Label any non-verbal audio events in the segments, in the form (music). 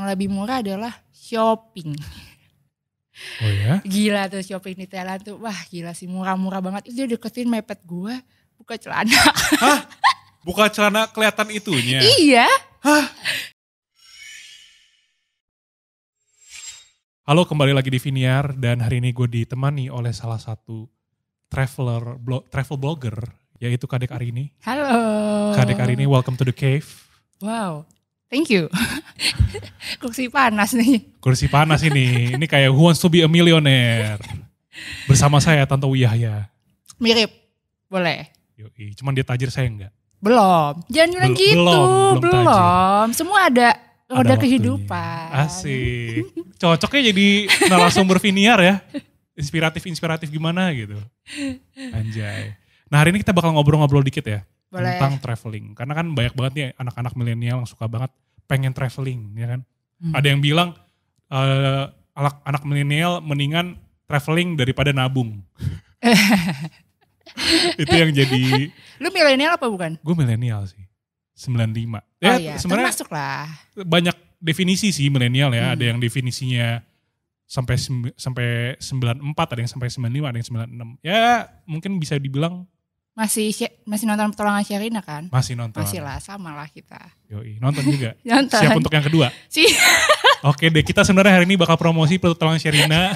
yang lebih murah adalah shopping. Oh ya? (laughs) Gila tuh shopping di Thailand tuh, wah gila sih murah-murah banget. Itu dia deketin mepet gue, buka celana. (laughs) Hah? Buka celana kelihatan itunya? iya. Hah? Halo kembali lagi di Viniar dan hari ini gue ditemani oleh salah satu traveler, blo travel blogger yaitu Kadek Arini. Halo. Kadek Arini, welcome to the cave. Wow, Thank you. (laughs) Kursi panas nih. Kursi panas ini. Ini kayak Who Wants to be a Millionaire. Bersama saya Tante Wiyahya. Mirip. Boleh. Yoi. Cuman dia tajir saya enggak. Belum. Jangan bilang gitu. Belum. Belum. Semua ada roda ada kehidupan. Asik. Cocoknya jadi narasumber Viniar ya. Inspiratif-inspiratif gimana gitu. Anjay. Nah hari ini kita bakal ngobrol-ngobrol dikit ya Boleh. tentang traveling. Karena kan banyak banget nih anak-anak milenial yang suka banget pengen traveling, ya kan? Hmm. Ada yang bilang uh, anak milenial mendingan traveling daripada nabung. (laughs) itu yang jadi. Lu milenial apa bukan? Gue milenial sih. 95. Ya, oh ya, iya, sebenarnya masuk lah. Banyak definisi sih milenial ya. Hmm. Ada yang definisinya sampai sampai empat ada yang sampai lima ada yang sembilan enam Ya, mungkin bisa dibilang masih masih nonton pertolongan Sherina kan? Masih nonton. Masih lah, sama lah kita. Yoi, nonton juga. (laughs) nonton. Siap untuk yang kedua? Si. (laughs) Oke deh, kita sebenarnya hari ini bakal promosi pertolongan Sherina.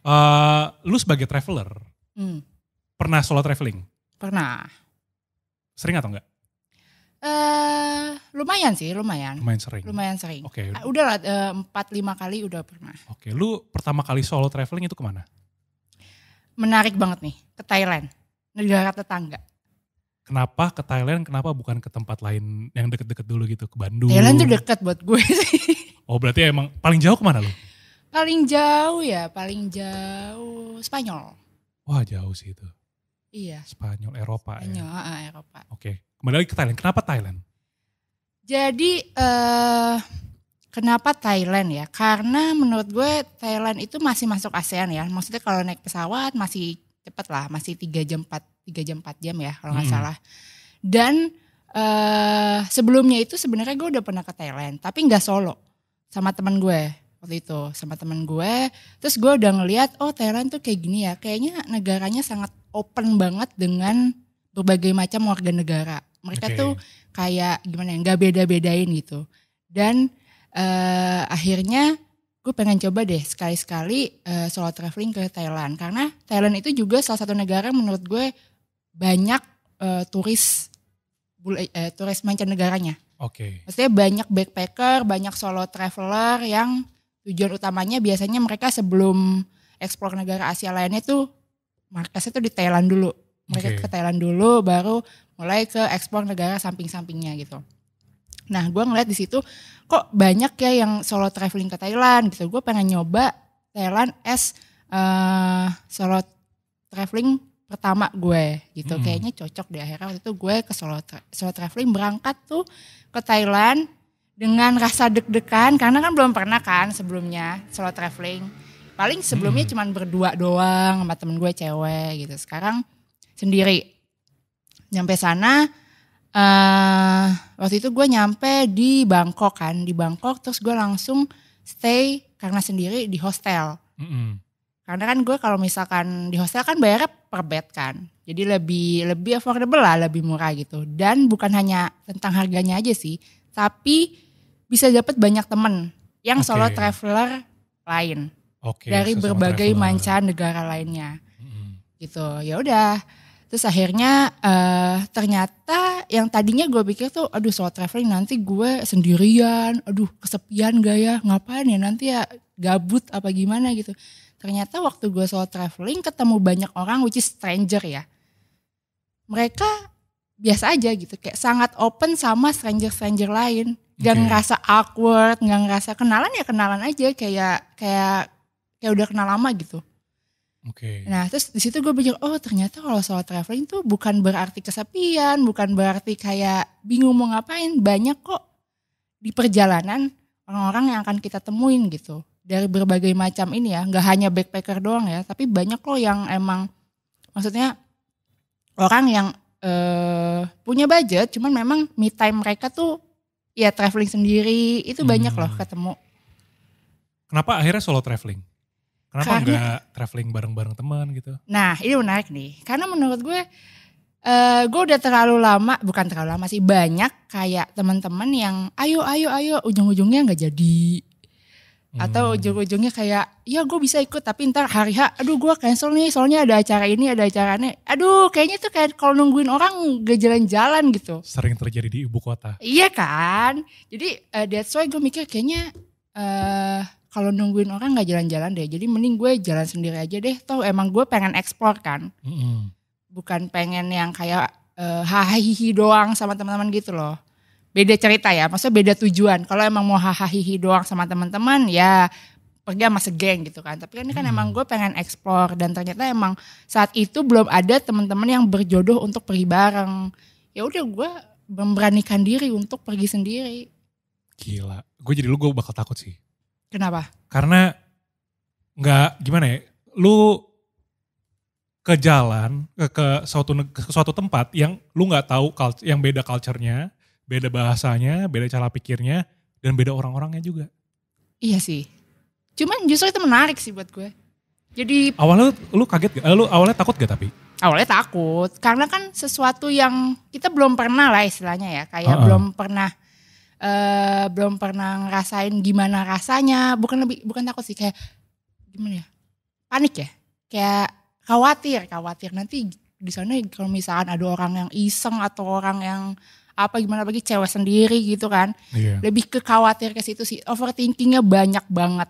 uh, (laughs) lu sebagai traveler, hmm. pernah solo traveling? Pernah. Sering atau enggak? uh, lumayan sih, lumayan. Lumayan sering. Lumayan sering. Oke. Okay. Udah ah, lah, eh, empat lima kali udah pernah. Oke, okay. lu pertama kali solo traveling itu kemana? Menarik banget nih, ke Thailand negara tetangga. Kenapa ke Thailand? Kenapa bukan ke tempat lain yang deket-deket dulu gitu ke Bandung? Thailand tuh deket buat gue (laughs) sih. Oh berarti emang paling jauh kemana lo? Paling jauh ya, paling jauh Spanyol. Wah jauh sih itu. Iya. Spanyol, Eropa Spanyol, ya. Spanyol ah, ah, Eropa. Oke, kembali lagi ke Thailand. Kenapa Thailand? Jadi uh, kenapa Thailand ya? Karena menurut gue Thailand itu masih masuk ASEAN ya. Maksudnya kalau naik pesawat masih cepet lah masih tiga jam empat tiga jam empat jam ya kalau nggak hmm. salah dan uh, sebelumnya itu sebenarnya gue udah pernah ke Thailand tapi nggak solo sama teman gue waktu itu sama teman gue terus gue udah ngeliat oh Thailand tuh kayak gini ya kayaknya negaranya sangat open banget dengan berbagai macam warga negara mereka okay. tuh kayak gimana ya nggak beda-bedain gitu dan uh, akhirnya gue pengen coba deh sekali-sekali uh, solo traveling ke Thailand karena Thailand itu juga salah satu negara menurut gue banyak uh, turis bule, uh, turis mancanegaranya. Oke. Okay. Maksudnya banyak backpacker, banyak solo traveler yang tujuan utamanya biasanya mereka sebelum eksplor negara Asia lainnya tuh markasnya tuh di Thailand dulu. Mereka okay. ke Thailand dulu baru mulai ke ekspor negara samping-sampingnya gitu. Nah gue ngeliat di situ kok banyak ya yang solo traveling ke Thailand gitu. Gue pengen nyoba Thailand as uh, solo traveling pertama gue gitu. Hmm. Kayaknya cocok di akhirnya waktu itu gue ke solo, tra solo traveling berangkat tuh ke Thailand dengan rasa deg-degan karena kan belum pernah kan sebelumnya solo traveling. Paling sebelumnya hmm. cuman berdua doang sama temen gue cewek gitu. Sekarang sendiri. Nyampe sana uh, waktu itu gue nyampe di Bangkok kan, di Bangkok terus gue langsung stay karena sendiri di hostel. Mm -hmm. Karena kan gue kalau misalkan di hostel kan bayarnya per bed kan. Jadi lebih lebih affordable lah, lebih murah gitu. Dan bukan hanya tentang harganya aja sih, tapi bisa dapat banyak temen yang okay. solo traveler lain okay, dari berbagai traveler. mancanegara lainnya. Mm -hmm. Gitu. Ya udah Terus akhirnya uh, ternyata yang tadinya gue pikir tuh aduh soal traveling nanti gue sendirian, aduh kesepian gak ya, ngapain ya nanti ya gabut apa gimana gitu. Ternyata waktu gue soal traveling ketemu banyak orang which is stranger ya. Mereka biasa aja gitu kayak sangat open sama stranger-stranger lain. Gak ngerasa awkward, gak ngerasa kenalan ya kenalan aja kayak kayak kayak udah kenal lama gitu. Okay. Nah terus di situ gue belajar oh ternyata kalau solo traveling tuh bukan berarti kesepian, bukan berarti kayak bingung mau ngapain. Banyak kok di perjalanan orang-orang yang akan kita temuin gitu dari berbagai macam ini ya, nggak hanya backpacker doang ya, tapi banyak loh yang emang maksudnya orang yang uh, punya budget, cuman memang me time mereka tuh ya traveling sendiri itu banyak hmm. loh ketemu. Kenapa akhirnya solo traveling? Kenapa karena, enggak traveling bareng-bareng teman gitu? Nah ini menarik nih, karena menurut gue uh, gue udah terlalu lama, bukan terlalu lama sih, banyak kayak teman-teman yang ayo ayo ayo ujung-ujungnya nggak jadi hmm. atau ujung-ujungnya kayak ya gue bisa ikut tapi ntar hari ha aduh gue cancel nih soalnya ada acara ini ada acara ini aduh kayaknya tuh kayak kalau nungguin orang gak jalan-jalan gitu sering terjadi di ibu kota iya kan jadi uh, that's why gue mikir kayaknya eh uh, kalau nungguin orang nggak jalan-jalan deh. Jadi mending gue jalan sendiri aja deh. Tahu emang gue pengen eksplor kan. Mm-hmm. Bukan pengen yang kayak uh, eh, hahihi doang sama teman-teman gitu loh. Beda cerita ya, maksudnya beda tujuan. Kalau emang mau hahihi doang sama teman-teman ya pergi sama segeng gitu kan. Tapi kan ini kan hmm. emang gue pengen eksplor dan ternyata emang saat itu belum ada teman-teman yang berjodoh untuk pergi bareng. Ya udah gue memberanikan diri untuk pergi sendiri. Gila, gue jadi lu gue bakal takut sih Kenapa? Karena nggak gimana ya, lu ke jalan ke, ke suatu ke suatu tempat yang lu nggak tahu culture, yang beda culture-nya, beda bahasanya, beda cara pikirnya dan beda orang-orangnya juga. Iya sih. Cuman justru itu menarik sih buat gue. Jadi awalnya lu kaget gak? Eh, lu awalnya takut gak tapi? Awalnya takut karena kan sesuatu yang kita belum pernah lah istilahnya ya, kayak uh -uh. belum pernah uh, belum pernah ngerasain gimana rasanya bukan lebih bukan takut sih kayak gimana ya panik ya kayak khawatir khawatir nanti di sana kalau misalkan ada orang yang iseng atau orang yang apa gimana bagi cewek sendiri gitu kan yeah. lebih ke khawatir ke situ sih overthinkingnya banyak banget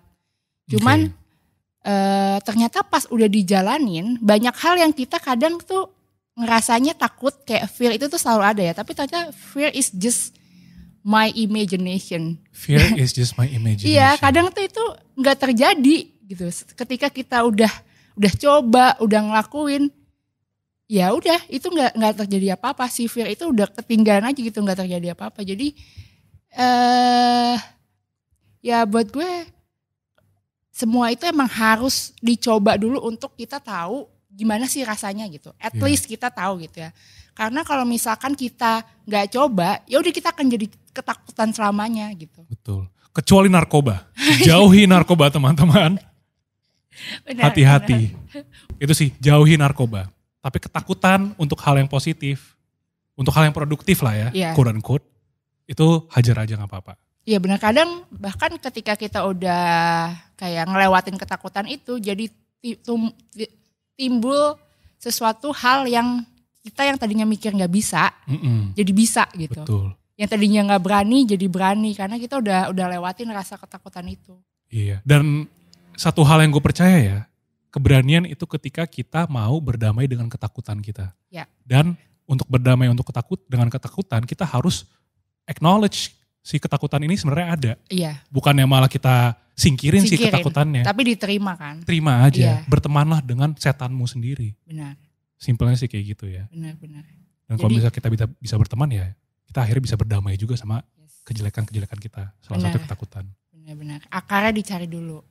cuman okay. uh, eh, ternyata pas udah dijalanin banyak hal yang kita kadang tuh ngerasanya takut kayak fear itu tuh selalu ada ya tapi ternyata fear is just my imagination. Fear (laughs) is just my imagination. Iya, kadang tuh itu nggak terjadi gitu. Ketika kita udah udah coba, udah ngelakuin, ya udah itu nggak nggak terjadi apa-apa. sih fear itu udah ketinggalan aja gitu, nggak terjadi apa-apa. Jadi eh uh, ya buat gue semua itu emang harus dicoba dulu untuk kita tahu gimana sih rasanya gitu. At yeah. least kita tahu gitu ya. Karena kalau misalkan kita nggak coba, ya udah kita akan jadi ketakutan selamanya gitu. Betul. Kecuali narkoba. Jauhi narkoba teman-teman. Hati-hati. Itu sih, jauhi narkoba. Tapi ketakutan untuk hal yang positif, untuk hal yang produktif lah ya, yeah. quote unquote, itu hajar aja gak apa-apa. Iya benar kadang bahkan ketika kita udah kayak ngelewatin ketakutan itu jadi timbul sesuatu hal yang kita yang tadinya mikir nggak bisa mm -mm. jadi bisa gitu. Betul yang tadinya nggak berani jadi berani karena kita udah udah lewatin rasa ketakutan itu. Iya. Dan satu hal yang gue percaya ya, keberanian itu ketika kita mau berdamai dengan ketakutan kita. Ya. Dan untuk berdamai untuk ketakut dengan ketakutan kita harus acknowledge si ketakutan ini sebenarnya ada. Iya. Bukannya malah kita singkirin, singkirin si ketakutannya. Tapi diterima kan. Terima aja. Iya. Bertemanlah dengan setanmu sendiri. Benar. Simpelnya sih kayak gitu ya. Benar, benar. Dan kalau misalnya kita bisa, bisa berteman ya kita akhirnya bisa berdamai juga sama kejelekan-kejelekan kita. Salah Benar. satu ketakutan. Benar-benar. Akarnya dicari dulu.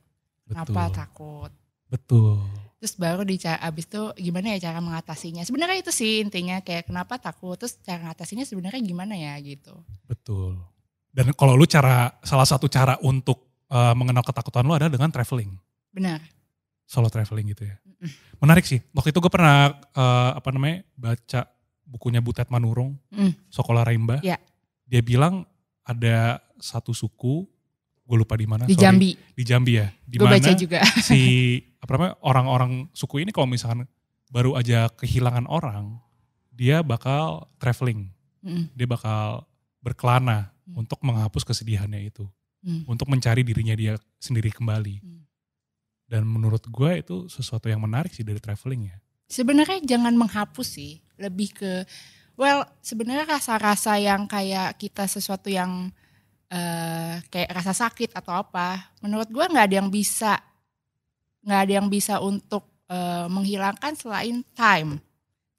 Betul. Kenapa takut? Betul. Terus baru dicari. abis itu gimana ya cara mengatasinya? Sebenarnya itu sih intinya kayak kenapa takut, terus cara mengatasinya sebenarnya gimana ya gitu. Betul. Dan kalau lu cara salah satu cara untuk uh, mengenal ketakutan lu adalah dengan traveling. Benar. Solo traveling gitu ya. Menarik sih. Waktu itu gue pernah uh, apa namanya baca bukunya Butet Manurung, mm. Sokola Raimba. Yeah. Dia bilang ada satu suku, gue lupa di mana. Di sorry, Jambi. Di Jambi ya. Di gua mana baca juga. (laughs) si apa namanya orang-orang suku ini kalau misalkan baru aja kehilangan orang, dia bakal traveling, mm. dia bakal berkelana mm. untuk menghapus kesedihannya itu, mm. untuk mencari dirinya dia sendiri kembali. Mm. Dan menurut gue itu sesuatu yang menarik sih dari traveling ya sebenarnya jangan menghapus sih lebih ke well sebenarnya rasa-rasa yang kayak kita sesuatu yang uh, kayak rasa sakit atau apa menurut gue nggak ada yang bisa nggak ada yang bisa untuk uh, menghilangkan selain time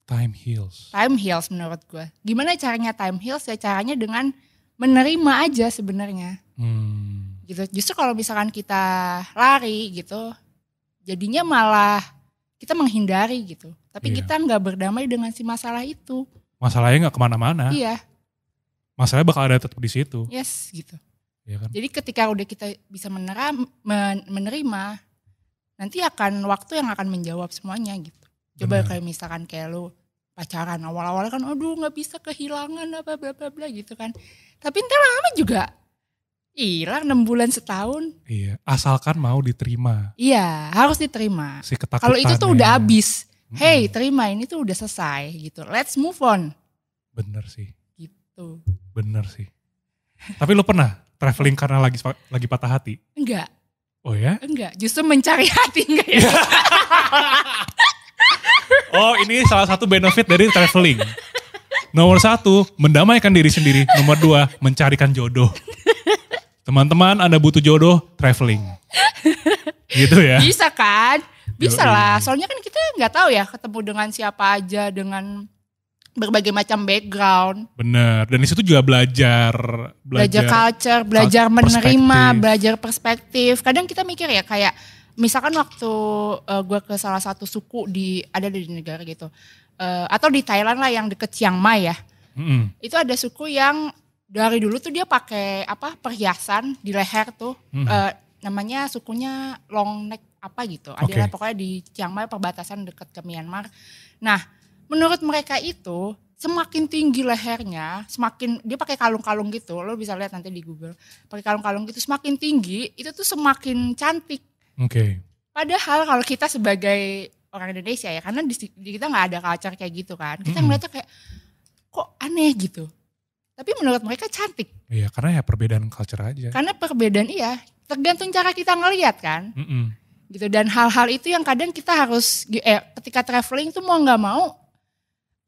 time heals time heals menurut gue gimana caranya time heals ya caranya dengan menerima aja sebenarnya hmm. gitu justru kalau misalkan kita lari gitu jadinya malah kita menghindari gitu. Tapi iya. kita nggak berdamai dengan si masalah itu. Masalahnya nggak kemana-mana. Iya. Masalahnya bakal ada tetap di situ. Yes, gitu. Iya kan? Jadi ketika udah kita bisa menerima, nanti akan waktu yang akan menjawab semuanya gitu. Coba Bener. kayak misalkan kayak lu pacaran awal awal kan aduh nggak bisa kehilangan apa bla bla bla gitu kan. Tapi ntar lama juga Hilang enam bulan setahun. Iya, asalkan mau diterima. Iya, harus diterima. Si ketakutan. Kalau itu tuh udah habis. Hmm. Hey, terima ini tuh udah selesai gitu. Let's move on. Bener sih. Gitu. Bener sih. Tapi lu pernah traveling karena lagi lagi patah hati? Enggak. Oh ya? Enggak, justru mencari hati enggak ya? (laughs) oh, ini salah satu benefit dari traveling. Nomor satu, mendamaikan diri sendiri. Nomor dua, mencarikan jodoh. Teman-teman, Anda butuh jodoh traveling. (laughs) gitu ya. Bisa kan? Bisa lah. Soalnya kan kita nggak tahu ya ketemu dengan siapa aja, dengan berbagai macam background. Bener. Dan disitu juga belajar, belajar, belajar culture, belajar menerima, perspektif. belajar perspektif. Kadang kita mikir ya kayak misalkan waktu uh, eh, gue ke salah satu suku di ada di negara gitu, uh, atau di Thailand lah yang deket Chiang Mai ya. Mm -hmm. Itu ada suku yang dari dulu tuh dia pakai apa perhiasan di leher tuh hmm. uh, namanya sukunya long neck apa gitu adalah pokoknya di Chiang Mai perbatasan dekat ke Myanmar nah menurut mereka itu semakin tinggi lehernya semakin dia pakai kalung-kalung gitu lo bisa lihat nanti di Google pakai kalung-kalung gitu semakin tinggi itu tuh semakin cantik oke okay. padahal kalau kita sebagai orang Indonesia ya karena di, di kita nggak ada culture kayak gitu kan kita -hmm. ngeliatnya kayak kok aneh gitu tapi menurut mereka cantik. Iya, karena ya perbedaan culture aja. Karena perbedaan iya, tergantung cara kita ngelihat kan. Mm -mm. Gitu dan hal-hal itu yang kadang kita harus eh, ketika traveling tuh mau nggak mau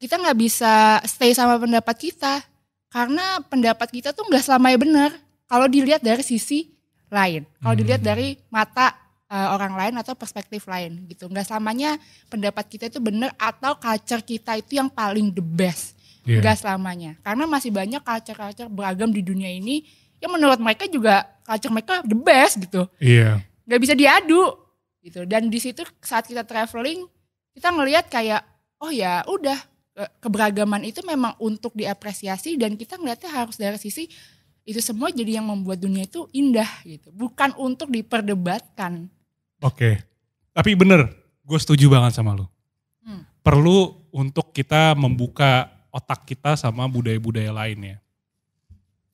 kita nggak bisa stay sama pendapat kita karena pendapat kita tuh nggak selamanya benar kalau dilihat dari sisi lain, kalau mm. dilihat dari mata uh, orang lain atau perspektif lain gitu. Nggak selamanya pendapat kita itu benar atau culture kita itu yang paling the best yeah. gak selamanya karena masih banyak kacer-kacer beragam di dunia ini yang menurut mereka juga kacer mereka the best gitu iya yeah. gak bisa diadu gitu dan di situ saat kita traveling kita ngelihat kayak oh ya udah keberagaman itu memang untuk diapresiasi dan kita ngelihatnya harus dari sisi itu semua jadi yang membuat dunia itu indah gitu bukan untuk diperdebatkan oke okay. tapi bener gue setuju banget sama lo hmm. perlu untuk kita membuka otak kita sama budaya-budaya lainnya.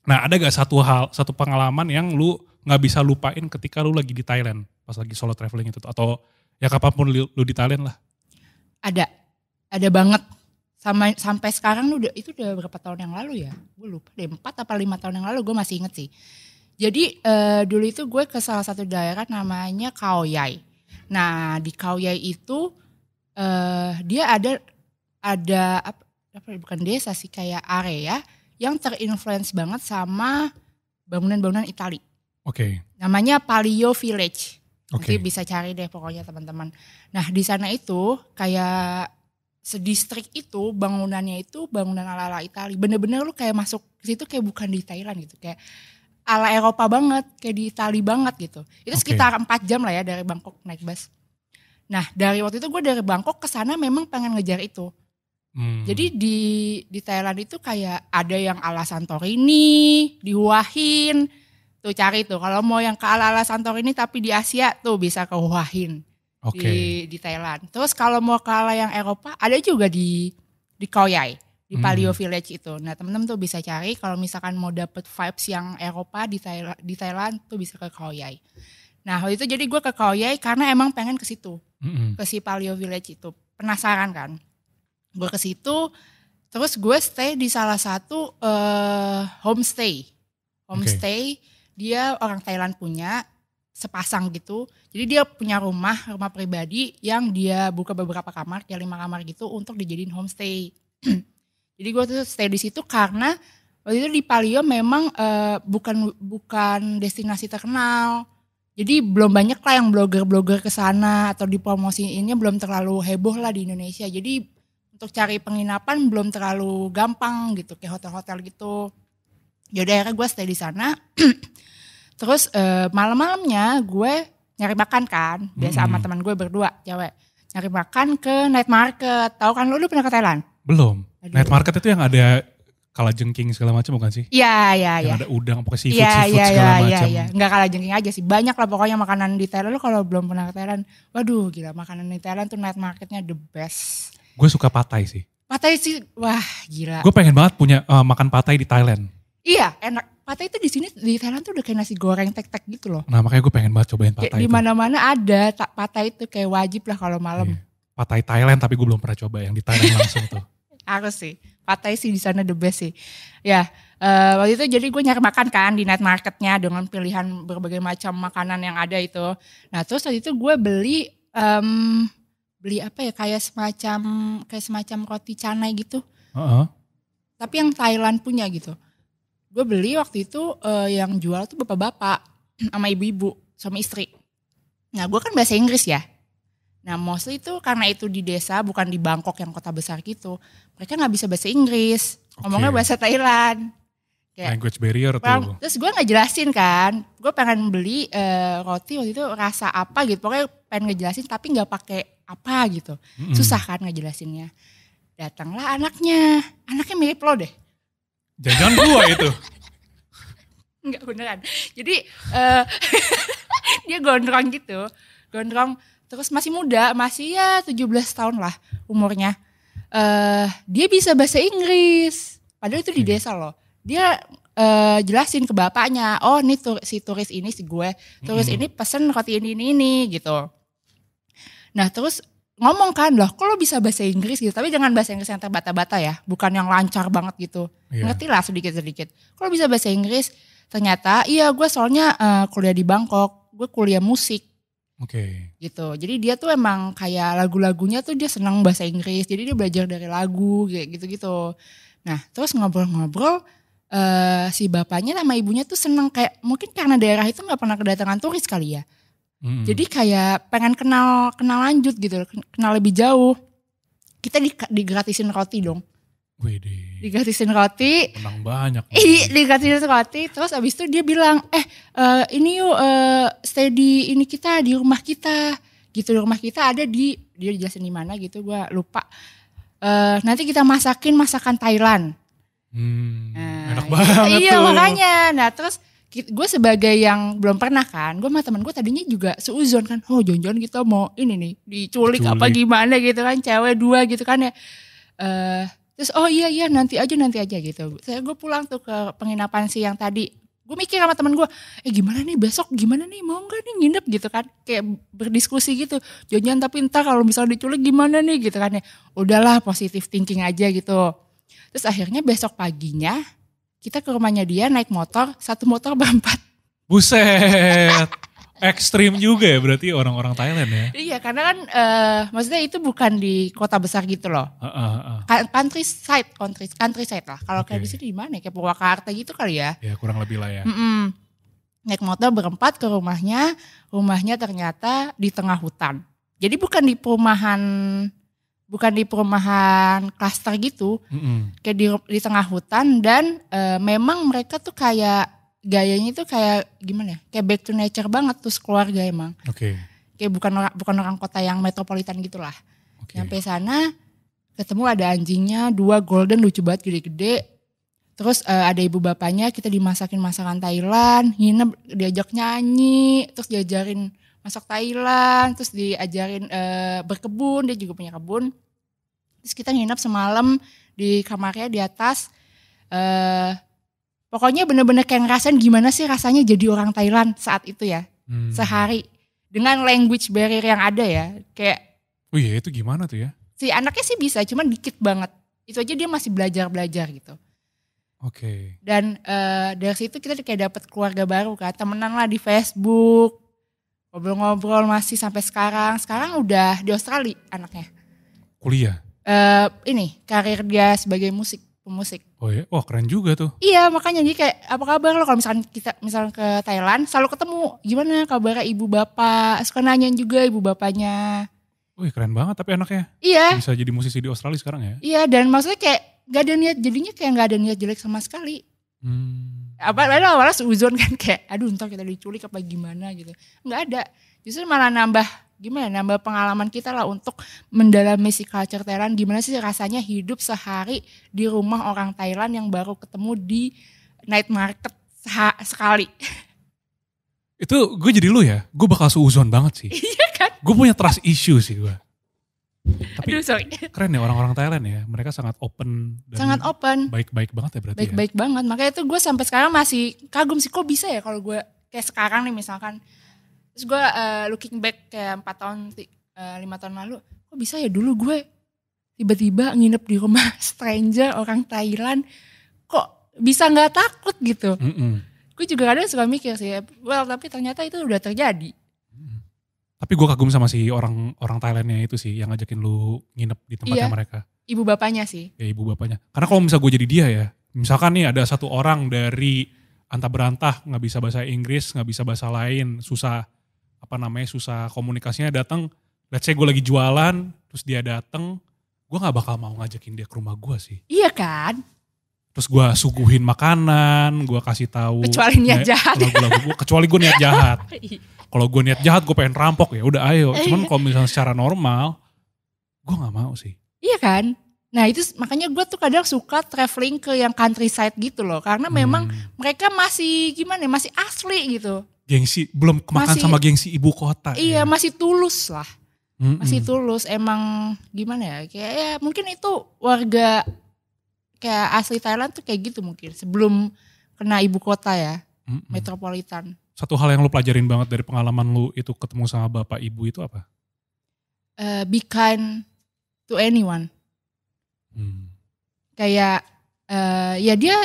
Nah ada gak satu hal, satu pengalaman yang lu gak bisa lupain ketika lu lagi di Thailand pas lagi solo traveling itu atau ya kapanpun lu, lu di Thailand lah? Ada, ada banget. Sama, sampai sekarang udah itu udah berapa tahun yang lalu ya? Gue lupa deh, empat apa lima tahun yang lalu gue masih inget sih. Jadi uh, dulu itu gue ke salah satu daerah namanya Kaoyai. Nah di Kaoyai itu uh, dia ada ada apa, apa ya, bukan desa sih kayak area yang terinfluence banget sama bangunan-bangunan Itali. Oke. Okay. Namanya Palio Village. Okay. bisa cari deh pokoknya teman-teman. Nah di sana itu kayak sedistrik itu bangunannya itu bangunan ala-ala Itali. Bener-bener lu kayak masuk ke situ kayak bukan di Thailand gitu. Kayak ala Eropa banget, kayak di Itali banget gitu. Itu okay. sekitar 4 jam lah ya dari Bangkok naik bus. Nah dari waktu itu gue dari Bangkok ke sana memang pengen ngejar itu. Hmm. Jadi di di Thailand itu kayak ada yang ala Santorini, Huahin Tuh cari tuh. Kalau mau yang ke ala-ala Santorini tapi di Asia tuh bisa ke Huahin. Okay. Di di Thailand. Terus kalau mau ke ala yang Eropa ada juga di di Koyai, di Palio hmm. Village itu. Nah, teman-teman tuh bisa cari kalau misalkan mau dapet vibes yang Eropa di Thailand, di Thailand tuh bisa ke Koyai. Nah, waktu itu jadi gue ke Koyai karena emang pengen ke situ. -hmm. Ke si Paleo Village itu. Penasaran kan? gue ke situ terus gue stay di salah satu uh, homestay homestay okay. dia orang Thailand punya sepasang gitu jadi dia punya rumah rumah pribadi yang dia buka beberapa kamar ya lima kamar gitu untuk dijadiin homestay (clears throat) jadi gue tuh stay di situ karena waktu itu di Palio memang uh, bukan bukan destinasi terkenal jadi belum banyak lah yang blogger-blogger ke sana atau dipromosiinnya belum terlalu heboh lah di Indonesia. Jadi untuk cari penginapan belum terlalu gampang gitu kayak hotel-hotel gitu. Yaudah akhirnya gue stay di sana. (clears throat) Terus uh, malam-malamnya gue nyari makan kan, biasa hmm. sama teman gue berdua cewek. Nyari makan ke night market. Tahu kan lu, lu pernah ke Thailand? Belum. Aduh. Night market itu yang ada jengking segala macam bukan sih? Iya, iya, iya. ada udang pokoknya iya, seafood, ya, seafood ya, segala ya, macam. Iya, iya, Enggak kalajengking aja sih. Banyak lah pokoknya makanan di Thailand. Lu kalau belum pernah ke Thailand, waduh gila makanan di Thailand tuh night marketnya the best. Gue suka patai sih. Patai sih, wah gila. Gue pengen banget punya uh, makan patai di Thailand. Iya, enak. Patai itu di sini di Thailand tuh udah kayak nasi goreng tek-tek gitu loh. Nah makanya gue pengen banget cobain patai. Di mana-mana ada tak patai itu kayak wajib lah kalau malam. Iya. Patai Thailand tapi gue belum pernah coba yang di Thailand langsung tuh. (laughs) Harus sih, patai sih di sana the best sih. Ya uh, waktu itu jadi gue nyari makan kan di night marketnya dengan pilihan berbagai macam makanan yang ada itu. Nah terus waktu itu gue beli um, beli apa ya kayak semacam kayak semacam roti canai gitu. Uh -huh. Tapi yang Thailand punya gitu. Gue beli waktu itu uh, yang jual tuh bapak-bapak (clears throat) sama ibu-ibu sama istri. Nah gue kan bahasa Inggris ya. Nah mostly itu karena itu di desa bukan di Bangkok yang kota besar gitu. Mereka nggak bisa bahasa Inggris. Okay. Ngomongnya bahasa Thailand. Kayak, Language barrier tuh. Terus gue nggak jelasin kan. Gue pengen beli uh, roti waktu itu rasa apa gitu. Pokoknya pengen ngejelasin tapi nggak pakai apa gitu. Mm-hmm. Susah kan ngejelasinnya. Datanglah anaknya. Anaknya mirip lo deh. Jangan gua itu. Enggak (laughs) beneran. Jadi uh, (laughs) dia gondrong gitu. Gondrong terus masih muda, masih ya 17 tahun lah umurnya. Uh, dia bisa bahasa Inggris. Padahal itu di desa loh. Dia uh, jelasin ke bapaknya, oh nih tur si turis ini si gue, turis mm -hmm. ini pesen roti ini ini ini gitu. Nah terus ngomong kan loh, kok lo bisa bahasa Inggris gitu, tapi jangan bahasa Inggris yang terbata-bata ya, bukan yang lancar banget gitu. Yeah. Ngerti lah sedikit-sedikit. Kalau bisa bahasa Inggris, ternyata iya gue soalnya uh, kuliah di Bangkok, gue kuliah musik. Oke. Okay. Gitu. Jadi dia tuh emang kayak lagu-lagunya tuh dia senang bahasa Inggris, jadi dia belajar dari lagu kayak gitu-gitu. Nah terus ngobrol-ngobrol, uh, si bapaknya sama ibunya tuh seneng kayak mungkin karena daerah itu nggak pernah kedatangan turis kali ya. Hmm. Jadi kayak pengen kenal kenal lanjut gitu, kenal lebih jauh. Kita di, gratisin roti dong. Wede. Gratisin roti. Menang banyak. Iya, digratisin roti. Terus abis itu dia bilang, eh uh, ini yuk uh, stay di ini kita di rumah kita. Gitu di rumah kita ada di dia jelasin di mana gitu, gue lupa. Uh, nanti kita masakin masakan Thailand. Hmm, nah, enak banget iya, tuh. makanya. Nah terus gue sebagai yang belum pernah kan gue sama temen gue tadinya juga seuzon kan oh jonjon kita gitu mau ini nih diculik, diculik apa gimana gitu kan cewek dua gitu kan ya uh, terus oh iya iya nanti aja nanti aja gitu saya gue pulang tuh ke penginapan sih yang tadi gue mikir sama temen gue eh gimana nih besok gimana nih mau gak nih nginep gitu kan kayak berdiskusi gitu jonjon tapi entah kalau misalnya diculik gimana nih gitu kan ya udahlah positif thinking aja gitu terus akhirnya besok paginya kita ke rumahnya dia naik motor, satu motor berempat. Buset. Ekstrim juga ya berarti orang-orang Thailand ya? Iya karena kan uh, maksudnya itu bukan di kota besar gitu loh. Uh, uh, uh. Countryside, country, side lah. Kalau okay. kayak di sini di mana? Ya? Kayak Purwakarta gitu kali ya? Ya kurang lebih lah ya. Mm -mm. Naik motor berempat ke rumahnya, rumahnya ternyata di tengah hutan. Jadi bukan di perumahan bukan di perumahan klaster gitu, mm-hmm. kayak di di tengah hutan dan e, memang mereka tuh kayak gayanya tuh kayak gimana ya, kayak back to nature banget tuh keluarga emang. Oke. Okay. Kayak bukan orang bukan orang kota yang metropolitan gitulah. Okay. Sampai sana ketemu ada anjingnya dua golden lucu banget gede-gede. Terus e, ada ibu bapaknya kita dimasakin masakan Thailand, nginep diajak nyanyi, terus diajarin masuk Thailand, terus diajarin e, berkebun, dia juga punya kebun. Terus kita nginap semalam di kamarnya di atas. e, pokoknya bener-bener kayak ngerasain gimana sih rasanya jadi orang Thailand saat itu ya, hmm. sehari. Dengan language barrier yang ada ya, kayak. Oh iya itu gimana tuh ya? Si anaknya sih bisa, cuman dikit banget. Itu aja dia masih belajar-belajar gitu. Oke. Okay. Dan uh, dari situ kita kayak dapet keluarga baru kan, temenan lah di Facebook, ngobrol-ngobrol masih sampai sekarang. Sekarang udah di Australia anaknya. Kuliah. Uh, ini karir dia sebagai musik pemusik. Oh ya, wah keren juga tuh. Iya makanya jadi kayak apa kabar lo kalau misalkan kita misalkan ke Thailand selalu ketemu gimana kabar ibu bapak suka nanyain juga ibu bapaknya. Wih keren banget tapi anaknya. Iya. Bisa jadi musisi di Australia sekarang ya. Iya dan maksudnya kayak gak ada niat jadinya kayak gak ada niat jelek sama sekali. Hmm apa padahal malah seuzon kan (laughs) kayak aduh entar kita diculik apa gimana gitu nggak ada justru malah nambah gimana ya, nambah pengalaman kita lah untuk mendalami si culture Thailand gimana sih rasanya hidup sehari di rumah orang Thailand yang baru ketemu di night market sekali itu gue jadi lu ya gue bakal seuzon banget sih (laughs) iya kan gue punya trust issue sih gue tapi Aduh, sorry. keren ya orang-orang Thailand ya, mereka sangat open. sangat open. Baik-baik banget ya berarti ya? Baik-baik ya? banget, makanya itu gue sampai sekarang masih kagum sih, kok bisa ya kalau gue kayak sekarang nih misalkan. Terus gue uh, looking back kayak 4 tahun, uh, tahun lalu, kok bisa ya dulu gue tiba-tiba nginep di rumah (laughs) stranger orang Thailand, kok bisa gak takut gitu. Mm -mm. Gue juga kadang suka mikir sih, well tapi ternyata itu udah terjadi tapi gue kagum sama si orang orang Thailandnya itu sih yang ngajakin lu nginep di tempatnya iya, mereka. Ibu bapaknya sih. Ya ibu bapaknya. Karena kalau misal gue jadi dia ya, misalkan nih ada satu orang dari antah berantah nggak bisa bahasa Inggris, nggak bisa bahasa lain, susah apa namanya susah komunikasinya datang. Let's saya gue lagi jualan, terus dia datang, gue nggak bakal mau ngajakin dia ke rumah gue sih. Iya kan? terus gue suguhin makanan, gue kasih tahu. Kecuali niat jahat. Lagu -lagu gua, kecuali gue niat jahat. (laughs) Iya. kalau gue niat jahat, gue pengen rampok ya, udah ayo. Eh. Cuman kalau misalnya secara normal, gue nggak mau sih. Iya kan? Nah itu makanya gue tuh kadang suka traveling ke yang countryside gitu loh, karena hmm. memang mereka masih gimana? Ya, masih asli gitu. Gengsi belum kemakan masih, sama gengsi ibu kota. Iya ya. masih tulus lah. Mm -mm. Masih tulus emang gimana ya? Kayak ya mungkin itu warga kayak asli Thailand tuh kayak gitu mungkin sebelum kena ibu kota ya mm -mm. metropolitan satu hal yang lu pelajarin banget dari pengalaman lu itu ketemu sama bapak ibu itu apa uh, be kind to anyone Hmm. kayak uh, ya dia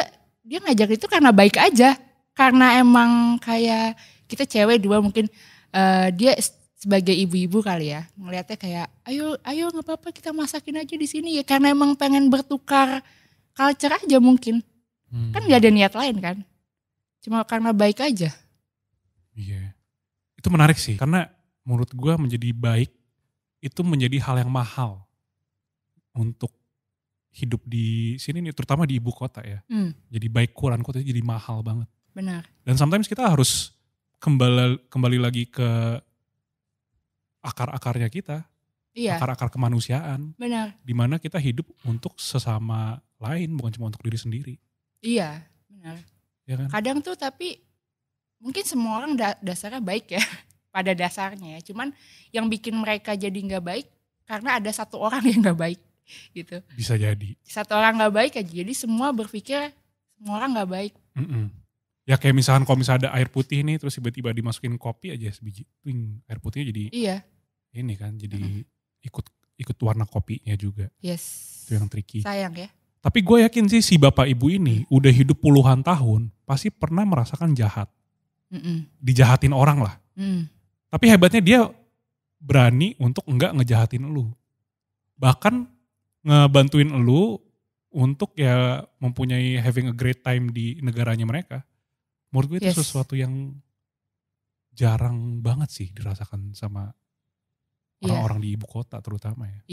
dia ngajak itu karena baik aja karena emang kayak kita cewek dua mungkin uh, dia sebagai ibu-ibu kali ya ngelihatnya kayak ayo ayo nggak apa-apa kita masakin aja di sini ya karena emang pengen bertukar culture aja mungkin. Hmm. Kan gak ada niat lain kan. Cuma karena baik aja. Iya. Yeah. Itu menarik sih karena menurut gue menjadi baik itu menjadi hal yang mahal untuk hidup di sini nih terutama di ibu kota ya. Hmm. Jadi baik kurang kota jadi mahal banget. Benar. Dan sometimes kita harus kembali kembali lagi ke akar-akarnya kita. Iya. Akar-akar kemanusiaan. Benar. Dimana kita hidup untuk sesama lain bukan cuma untuk diri sendiri iya benar ya kan? kadang tuh tapi mungkin semua orang da dasarnya baik ya (laughs) pada dasarnya ya cuman yang bikin mereka jadi nggak baik karena ada satu orang (laughs) yang nggak baik gitu bisa jadi satu orang nggak baik aja jadi semua berpikir semua orang nggak baik mm -mm. ya kayak misalkan kalau misalnya ada air putih nih terus tiba-tiba dimasukin kopi aja sebiji Wing, air putihnya jadi iya ini kan jadi mm -hmm. ikut ikut warna kopinya juga yes itu yang tricky sayang ya tapi gue yakin sih si bapak ibu ini hmm. udah hidup puluhan tahun pasti pernah merasakan jahat, Mm-mm. dijahatin orang lah. Mm. Tapi hebatnya dia berani untuk enggak ngejahatin lu, bahkan ngebantuin lu untuk ya mempunyai having a great time di negaranya mereka. Menurut gue yes. itu sesuatu yang jarang banget sih dirasakan sama Iya. orang-orang yeah. di ibu kota terutama ya. Iya, yeah.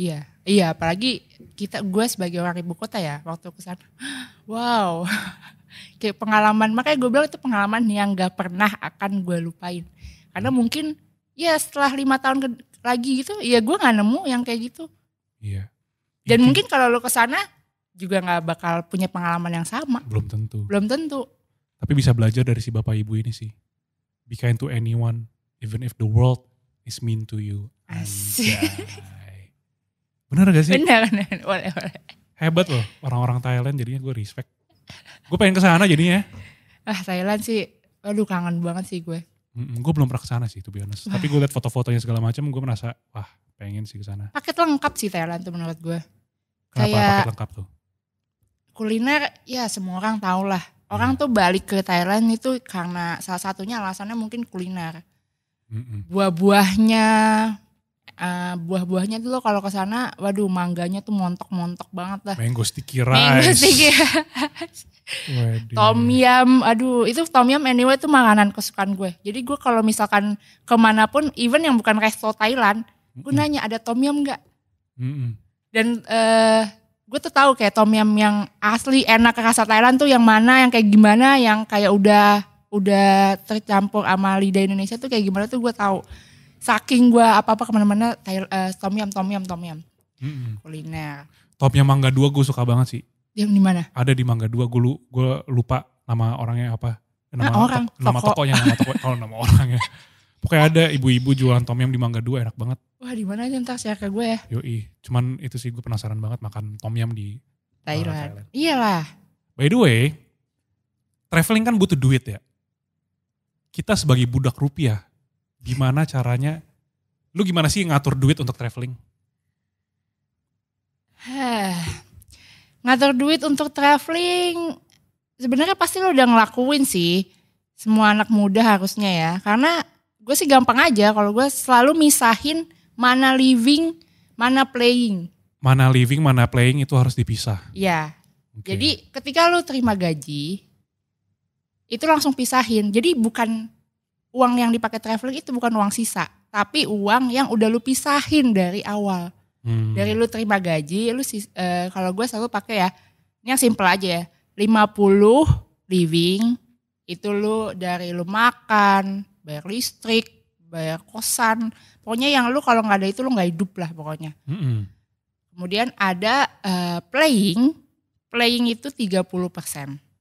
iya yeah, apalagi kita gue sebagai orang ibu kota ya waktu ke sana. (gasps) Wow. (laughs) Kayak pengalaman makanya gue bilang itu pengalaman yang gak pernah akan gue lupain. Karena hmm. mungkin ya setelah lima tahun ke, lagi gitu ya gue nggak nemu yang kayak gitu. Iya. Dan mungkin kalau lo ke sana juga nggak bakal punya pengalaman yang sama. Belum tentu. Belum tentu. Tapi bisa belajar dari si bapak ibu ini sih. Be kind to anyone, even if the world is mean to you. Asik. Bener gak sih? Bener, bener. Boleh, boleh. Hebat loh orang-orang Thailand jadinya gue respect. Gue pengen kesana jadinya. Ah Thailand sih, aduh kangen banget sih gue. Mm -mm, gue belum pernah kesana sih to be honest. Wah. Tapi gue liat foto-fotonya segala macam, gue merasa wah pengen sih kesana. Paket lengkap sih Thailand tuh menurut gue. Kenapa Kayak paket lengkap tuh? Kuliner ya semua orang tau lah. Orang hmm. tuh balik ke Thailand itu karena salah satunya alasannya mungkin kuliner. Mm Buah-buahnya, uh, buah-buahnya tuh lo kalau ke sana waduh mangganya tuh montok-montok banget lah. Mango sticky rice. Mango sticky tom yum, aduh itu tom yum anyway itu makanan kesukaan gue. Jadi gue kalau misalkan pun, even yang bukan resto Thailand, gue mm hmm nanya ada tom yum nggak? Mm Dan uh, gue tuh tahu kayak tom yum yang asli enak ke rasa Thailand tuh yang mana, yang kayak gimana, yang kayak udah udah tercampur sama lidah Indonesia tuh kayak gimana tuh gue tahu saking gue apa-apa kemana-mana uh, tom yum tom yum tom yum hmm. kuliner tom yum mangga dua gue suka banget sih yang di mana ada di mangga dua gue gue lupa nama orangnya apa nama nah, orang to, nama tokonya nama toko oh nama orangnya pokoknya ada ibu-ibu jualan tom yum di mangga dua enak banget wah di mana aja ntar share ke gue ya yoi cuman itu sih gue penasaran banget makan tom yum di eh, Thailand, uh, Thailand. iyalah by the way traveling kan butuh duit ya kita sebagai budak rupiah gimana caranya lu gimana sih ngatur duit untuk traveling? ngatur duit untuk traveling sebenarnya pasti lu udah ngelakuin sih semua anak muda harusnya ya karena gue sih gampang aja kalau gue selalu misahin mana living mana playing mana living mana playing itu harus dipisah ya okay. jadi ketika lu terima gaji itu langsung pisahin jadi bukan uang yang dipakai traveling itu bukan uang sisa, tapi uang yang udah lu pisahin dari awal. Hmm. Dari lu terima gaji, lu uh, kalau gue selalu pakai ya, ini yang simple aja ya. 50 living itu lu dari lu makan, bayar listrik, bayar kosan, pokoknya yang lu kalau nggak ada itu lu nggak hidup lah pokoknya. -hmm. Kemudian ada uh, playing, playing itu 30%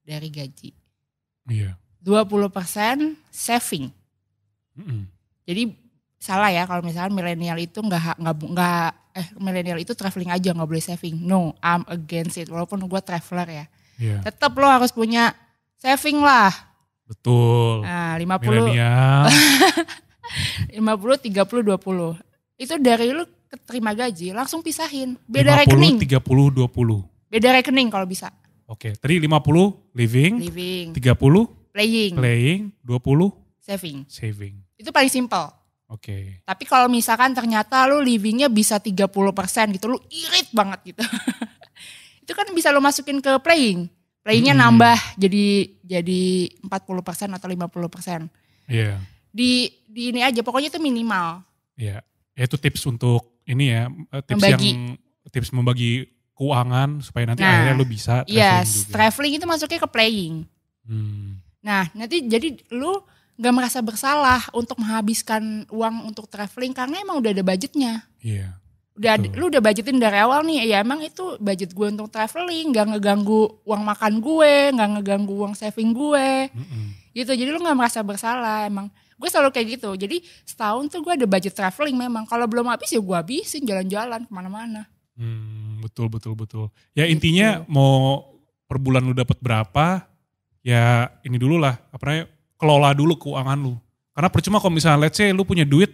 dari gaji. Iya. Yeah. 20% saving mm Jadi salah ya kalau misalnya milenial itu nggak nggak nggak eh milenial itu traveling aja nggak boleh saving. No, I'm against it. Walaupun gue traveler ya, yeah. tetap lo harus punya saving lah. Betul. Nah, 50 (laughs) tiga puluh dua puluh. Itu dari lu keterima gaji langsung pisahin beda 50, rekening dua puluh. beda rekening kalau bisa oke okay. tadi 50 living living 30 playing playing 20 saving saving itu paling simple. Oke. Okay. Tapi kalau misalkan ternyata lu livingnya bisa 30% gitu, lu irit banget gitu. (laughs) itu kan bisa lu masukin ke playing. Playingnya hmm. nambah jadi jadi 40% atau 50%. Iya. Yeah. Di di ini aja pokoknya itu minimal. Iya. Yeah. Itu tips untuk ini ya, eh, tips membagi. yang tips membagi keuangan supaya nanti nah, akhirnya lu bisa iya, traveling yes, juga. traveling itu masuknya ke playing. Hmm. Nah, nanti jadi lu nggak merasa bersalah untuk menghabiskan uang untuk traveling karena emang udah ada budgetnya. Iya. Yeah. Udah, lu udah budgetin dari awal nih, ya emang itu budget gue untuk traveling, gak ngeganggu uang makan gue, gak ngeganggu uang saving gue, mm -mm. gitu. Jadi lu gak merasa bersalah, emang gue selalu kayak gitu. Jadi setahun tuh gue ada budget traveling memang. Kalau belum habis ya gue habisin jalan-jalan kemana-mana. Hmm, betul betul betul. Ya gitu. intinya mau per bulan lu dapat berapa, ya ini dulu lah. Apa namanya kelola dulu keuangan lu. Karena percuma kalau misalnya let's say lu punya duit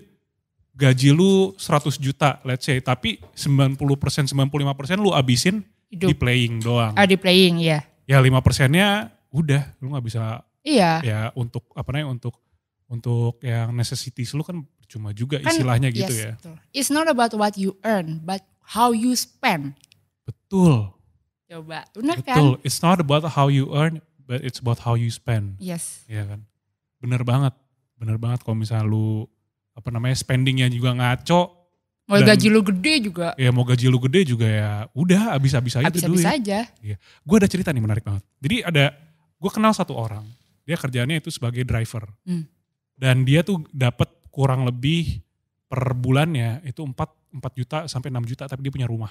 gaji lu 100 juta let's say tapi 90% 95% lu abisin Hidup. di playing doang. Ah di playing iya. Ya 5 persennya udah lu gak bisa Iya. Ya untuk apa namanya untuk untuk yang necessities lu kan percuma juga kan, istilahnya gitu yes, gitu ya. Betul. It's not about what you earn but how you spend. Betul. Coba, benar kan? Betul. It's not about how you earn but it's about how you spend. Yes. Iya kan? bener banget bener banget kalau misalnya lu apa namanya spendingnya juga ngaco mau dan, gaji lu gede juga ya mau gaji lu gede juga ya udah abis abis aja abis abis aja ya. gue ada cerita nih menarik banget jadi ada gue kenal satu orang dia kerjanya itu sebagai driver hmm. dan dia tuh dapat kurang lebih per bulannya itu 4, 4 juta sampai 6 juta tapi dia punya rumah.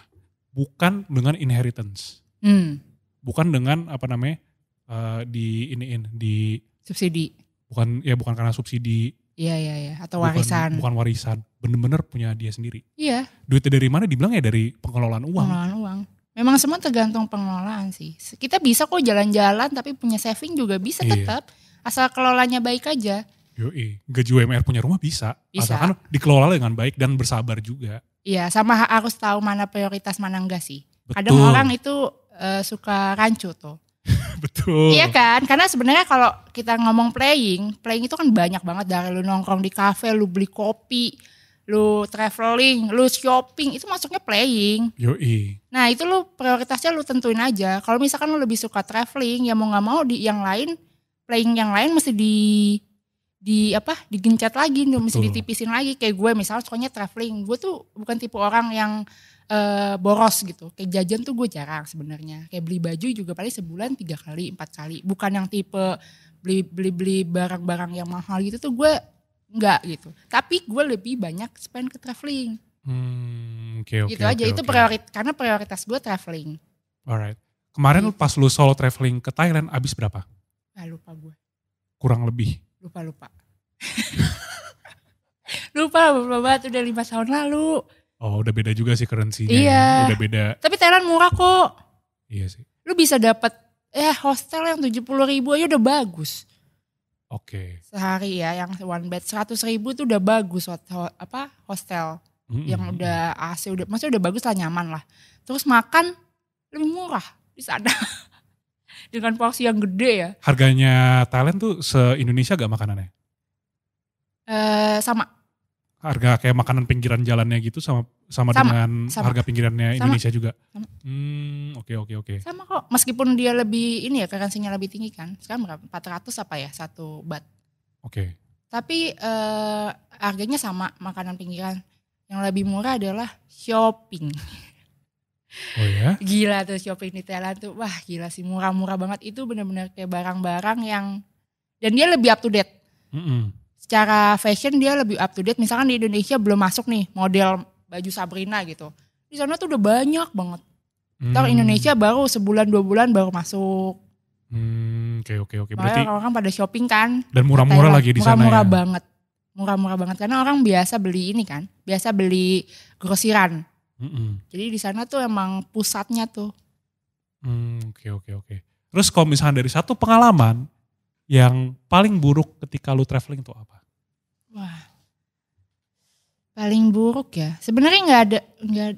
Bukan dengan inheritance. Hmm. Bukan dengan apa namanya uh, di ini in di subsidi bukan ya bukan karena subsidi Iya iya iya atau warisan. Bukan, bukan warisan, bener-bener punya dia sendiri. Iya. Duitnya dari mana dibilang ya dari pengelolaan uang. Pengelolaan uang. Memang semua tergantung pengelolaan sih. Kita bisa kok jalan-jalan tapi punya saving juga bisa iya. tetap asal kelolanya baik aja. Yoi, gaji UMR punya rumah bisa, bisa. asalkan dikelola dengan baik dan bersabar juga. Iya, sama harus tahu mana prioritas mana enggak sih. Betul. Kadang orang itu uh, suka rancu tuh. (laughs) Betul. Iya kan? Karena sebenarnya kalau kita ngomong playing, playing itu kan banyak banget dari lu nongkrong di kafe, lu beli kopi, lu traveling, lu shopping, itu masuknya playing. Yoi. Nah itu lu prioritasnya lu tentuin aja. Kalau misalkan lu lebih suka traveling, ya mau nggak mau di yang lain, playing yang lain mesti di di apa digencet lagi nih mesti ditipisin lagi kayak gue misalnya sukanya traveling gue tuh bukan tipe orang yang uh, boros gitu. Kayak jajan tuh gue jarang sebenarnya. Kayak beli baju juga paling sebulan tiga kali, empat kali. Bukan yang tipe beli beli beli barang-barang yang mahal gitu tuh gue nggak gitu. Tapi gue lebih banyak spend ke traveling. Hmm, okay, okay, gitu okay, aja okay, itu okay. prioritas karena prioritas gue traveling. Alright. Kemarin gitu. pas lu solo traveling ke Thailand abis berapa? Ah, lupa gue. Kurang lebih. Lupa lupa. (laughs) lupa lupa banget udah lima tahun lalu. Oh udah beda juga sih currency Iya. Udah beda. Tapi Thailand murah kok. Iya sih. Lu bisa dapat ya hostel yang tujuh puluh ribu aja udah bagus. Oke. Okay. Sehari ya yang one bed seratus ribu itu udah bagus hotel, apa hostel mm-hmm. yang udah AC udah maksudnya udah bagus lah nyaman lah. Terus makan lebih murah di sana. (laughs) Dengan porsi yang gede ya. Harganya Thailand tuh se Indonesia gak makanannya? Eh sama harga kayak makanan pinggiran jalannya gitu sama sama, sama dengan sama. harga pinggirannya sama. Indonesia juga. Hmm, oke oke oke. Sama kok, meskipun dia lebih ini ya currency lebih tinggi kan. Sekarang berapa? 400 apa ya satu bat. Oke. Okay. Tapi eh, harganya sama makanan pinggiran. Yang lebih murah adalah shopping. Oh ya? (laughs) Gila tuh shopping di Thailand tuh. Wah gila sih murah-murah banget. Itu benar-benar kayak barang-barang yang... Dan dia lebih up to date. Mm -mm secara fashion dia lebih up to date. Misalkan di Indonesia belum masuk nih model baju Sabrina gitu. Di sana tuh udah banyak banget. Hmm. Indonesia baru sebulan dua bulan baru masuk. Hmm, oke oke oke. Berarti orang, orang pada shopping kan. Dan murah-murah lagi di sana. Murah-murah ya? banget. Murah-murah banget karena orang biasa beli ini kan, biasa beli grosiran. Mm -mm. Jadi di sana tuh emang pusatnya tuh. Hmm, oke oke oke. Terus kalau misalnya dari satu pengalaman, yang paling buruk ketika lu traveling itu apa? Wah, paling buruk ya. Sebenarnya nggak ada, nggak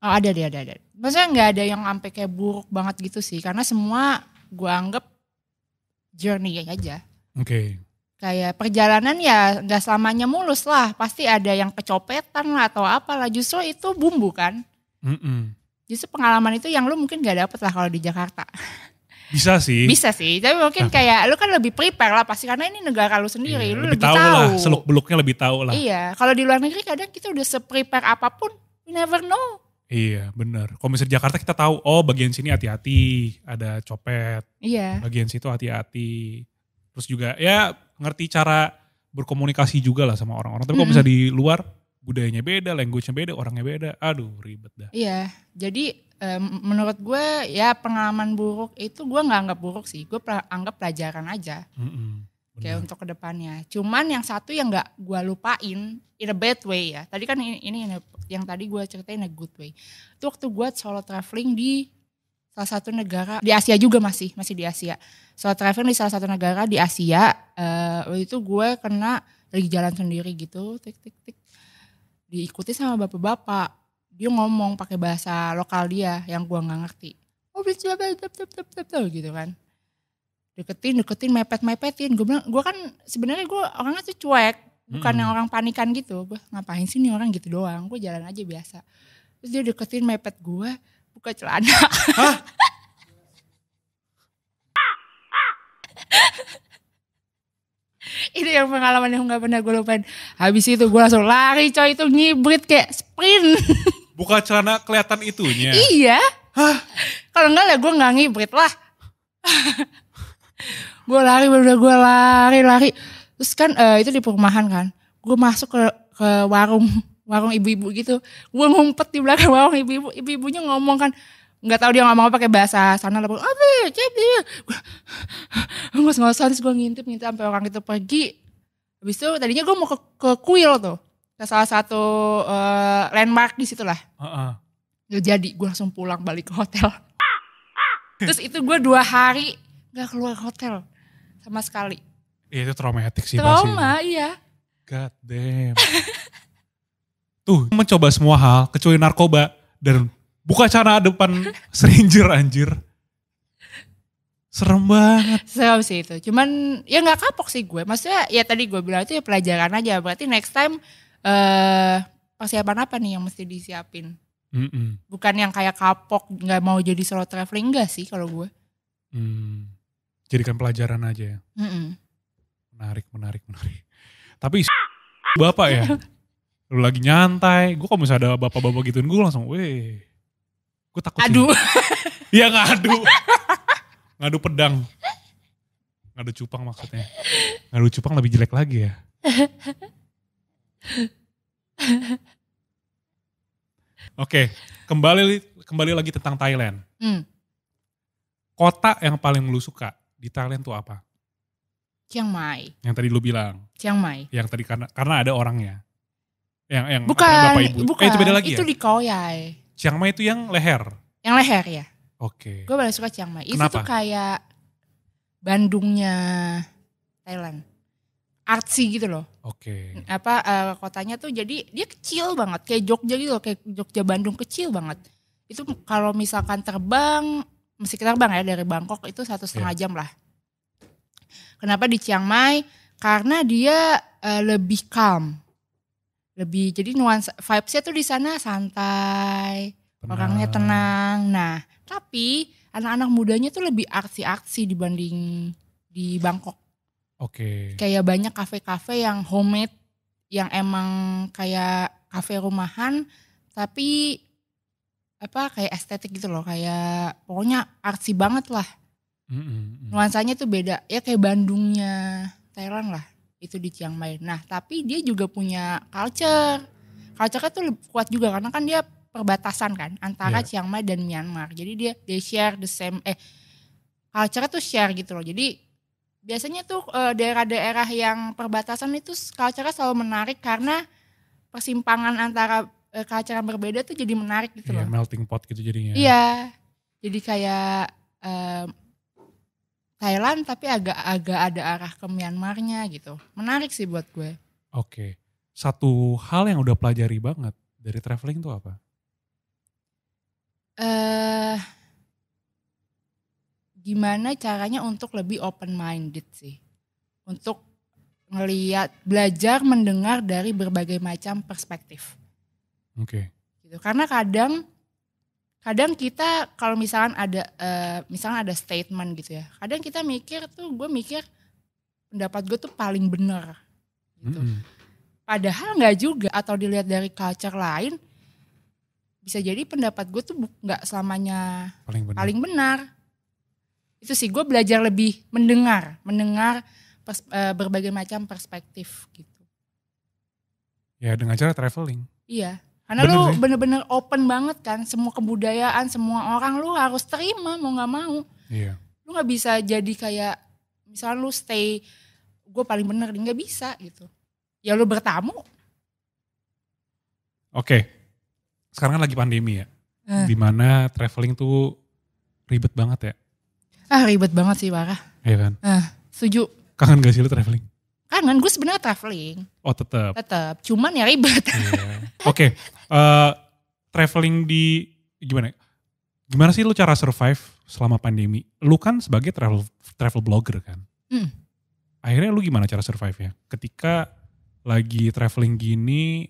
oh ada deh, ada ada. Maksudnya nggak ada yang sampai kayak buruk banget gitu sih, karena semua gua anggap journey aja. Oke. Okay. Kayak perjalanan ya nggak selamanya mulus lah, pasti ada yang kecopetan lah atau apalah. Justru itu bumbu kan. Mm -mm. Justru pengalaman itu yang lu mungkin gak dapet lah kalau di Jakarta. (laughs) Bisa sih. Bisa sih. Tapi mungkin nah. kayak lu kan lebih prepare lah pasti karena ini negara lu sendiri, iya, lu lebih, tahu. tahu. Lah, seluk beluknya lebih tahu lah. Iya, kalau di luar negeri kadang kita udah seprepare apapun, we never know. Iya, benar. Kalau Jakarta kita tahu, oh bagian sini hati-hati, ada copet. Iya. Bagian situ hati-hati. Terus juga ya ngerti cara berkomunikasi juga lah sama orang-orang. Tapi kok mm -hmm. bisa di luar budayanya beda, language-nya beda, orangnya beda. Aduh, ribet dah. Iya, jadi um, menurut gue ya pengalaman buruk itu gue nggak anggap buruk sih. Gue anggap pelajaran aja. Mm -hmm. Kayak untuk kedepannya. Cuman yang satu yang gak gue lupain, in a bad way ya. Tadi kan ini, ini yang tadi gue ceritain in a good way. Itu waktu gue solo traveling di salah satu negara, di Asia juga masih, masih di Asia. Solo traveling di salah satu negara di Asia, uh, waktu itu gue kena lagi jalan sendiri gitu, tik tik tik diikuti sama bapak-bapak dia ngomong pakai bahasa lokal dia yang gua nggak ngerti oh gitu kan deketin deketin mepet mepetin gue bilang gue kan sebenarnya gue orangnya tuh cuek bukan hmm. yang orang panikan gitu gue ngapain sih nih orang gitu doang gue jalan aja biasa terus dia deketin mepet gue buka celana Hah? (laughs) (laughs) itu yang pengalaman yang nggak pernah gue lupain habis itu gue langsung lari coy itu nyibrit kayak sprint (laughs) buka celana kelihatan itunya iya kalau enggak lah gue nggak ngibrit lah (laughs) gue lari bener gue lari lari terus kan uh, itu di perumahan kan gue masuk ke ke warung warung ibu-ibu gitu gue ngumpet di belakang warung ibu-ibu ibu-ibunya ngomong kan nggak tahu dia ngomong apa pakai bahasa sana lalu apa jadi gue nggak nggak terus gue ngintip ngintip sampai orang itu pergi habis itu tadinya gue mau ke, ke kuil tuh ke salah satu uh, landmark di situ lah uh -uh. jadi gue langsung pulang balik ke hotel terus itu gue dua hari nggak keluar hotel sama sekali iya itu traumatik sih trauma pasti. iya god damn (laughs) tuh mencoba semua hal kecuali narkoba dan buka cara depan (laughs) stranger anjir. Serem banget. Serem sih itu. Cuman ya nggak kapok sih gue. Maksudnya ya tadi gue bilang itu ya pelajaran aja. Berarti next time eh persiapan apa nih yang mesti disiapin? Mm -mm. Bukan yang kayak kapok nggak mau jadi solo traveling enggak sih kalau gue. Hmm. Jadikan pelajaran aja ya. Mm -mm. Menarik, menarik, menarik. Tapi bapak ya. (laughs) Lu lagi nyantai. Gue kalau misalnya ada bapak-bapak gituin gue langsung, weh Gue takut. Aduh. (laughs) Iya ngadu. ngadu pedang. Ngadu cupang maksudnya. Ngadu cupang lebih jelek lagi ya. Oke, okay, kembali kembali lagi tentang Thailand. Hmm. Kota yang paling lu suka di Thailand tuh apa? Chiang Mai. Yang tadi lu bilang. Chiang Mai. Yang tadi karena karena ada orangnya. Yang yang bukan, bapak ibu. Bukan. Eh, itu beda lagi itu ya? di Koyai. Chiang Mai itu yang leher? Yang leher ya. Oke. Okay. Gue paling suka Chiang Mai. Kenapa? Itu tuh kayak Bandungnya Thailand. Artsy gitu loh. Oke. Okay. Apa uh, kotanya tuh jadi dia kecil banget kayak Jogja gitu loh, kayak Jogja Bandung kecil banget. Itu kalau misalkan terbang mesti kita terbang ya dari Bangkok itu satu setengah yeah. jam lah. Kenapa di Chiang Mai? Karena dia uh, lebih calm lebih jadi nuansa vibesnya tuh di sana santai tenang. orangnya tenang nah tapi anak-anak mudanya tuh lebih aksi-aksi dibanding di Bangkok oke okay. kayak banyak kafe-kafe yang homemade yang emang kayak kafe rumahan tapi apa kayak estetik gitu loh kayak pokoknya aksi banget lah mm -hmm. nuansanya tuh beda ya kayak Bandungnya Thailand lah itu di Chiang Mai. Nah, tapi dia juga punya culture. Culture tuh kuat juga karena kan dia perbatasan kan antara yeah. Chiang Mai dan Myanmar. Jadi dia they share the same eh culture tuh share gitu loh. Jadi biasanya tuh eh, daerah-daerah yang perbatasan itu culture selalu menarik karena persimpangan antara eh, culture yang berbeda tuh jadi menarik gitu yeah, loh. melting pot gitu jadinya. Iya. Jadi kayak um, Thailand tapi agak-agak ada arah ke Myanmarnya gitu. Menarik sih buat gue. Oke. Satu hal yang udah pelajari banget dari traveling itu apa? Eh uh, gimana caranya untuk lebih open minded sih. Untuk ngelihat, belajar mendengar dari berbagai macam perspektif. Oke. Okay. Gitu. Karena kadang kadang kita kalau misalkan ada uh, misalkan ada statement gitu ya kadang kita mikir tuh gue mikir pendapat gue tuh paling benar gitu mm -hmm. padahal nggak juga atau dilihat dari culture lain bisa jadi pendapat gue tuh nggak selamanya paling benar. paling benar itu sih gue belajar lebih mendengar mendengar pers, uh, berbagai macam perspektif gitu ya dengan cara traveling iya karena bener lu bener-bener open banget kan, semua kebudayaan, semua orang lu harus terima mau nggak mau. Iya. Lu nggak bisa jadi kayak misalnya lu stay, gue paling bener nggak bisa gitu. Ya lu bertamu. Oke, sekarang kan lagi pandemi ya, eh. dimana traveling tuh ribet banget ya. Ah ribet banget sih parah. Iya kan. Eh, setuju. Kangen gak sih lu traveling? kangen gue sebenarnya traveling oh tetap tetap cuman ya ribet yeah. oke okay. uh, eh, traveling di gimana ya? gimana sih lu cara survive selama pandemi lu kan sebagai travel travel blogger kan hmm. akhirnya lu gimana cara survive ya ketika lagi traveling gini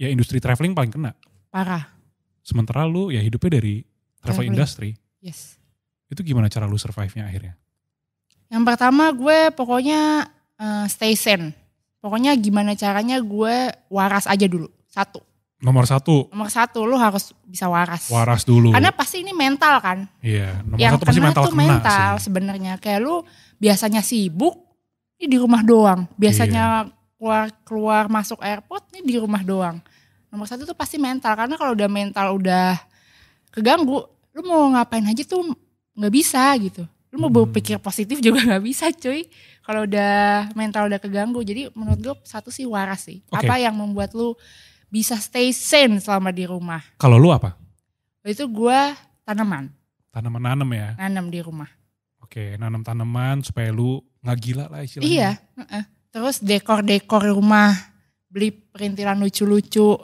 ya industri traveling paling kena parah sementara lu ya hidupnya dari travel traveling. industry yes itu gimana cara lu survive nya akhirnya yang pertama gue pokoknya uh, stay sane. Pokoknya gimana caranya gue waras aja dulu. Satu. Nomor satu. Nomor satu lu harus bisa waras. Waras dulu. Karena pasti ini mental kan. Iya. Nomor Yang satu pasti mental tuh mental sebenarnya. Kayak lu biasanya sibuk, ini di rumah doang. Biasanya iya. keluar keluar masuk airport, ini di rumah doang. Nomor satu tuh pasti mental. Karena kalau udah mental udah keganggu, lu mau ngapain aja tuh nggak bisa gitu. Lu mau hmm. berpikir positif juga nggak bisa cuy kalau udah mental udah keganggu. Jadi menurut gue satu sih waras sih. Okay. Apa yang membuat lu bisa stay sane selama di rumah? Kalau lu apa? Itu gua tanaman. Tanaman nanam ya? Nanam di rumah. Oke, okay, nanam tanaman supaya lu nggak gila lah istilahnya. Iya, uh -uh. terus dekor-dekor rumah, beli perintilan lucu-lucu,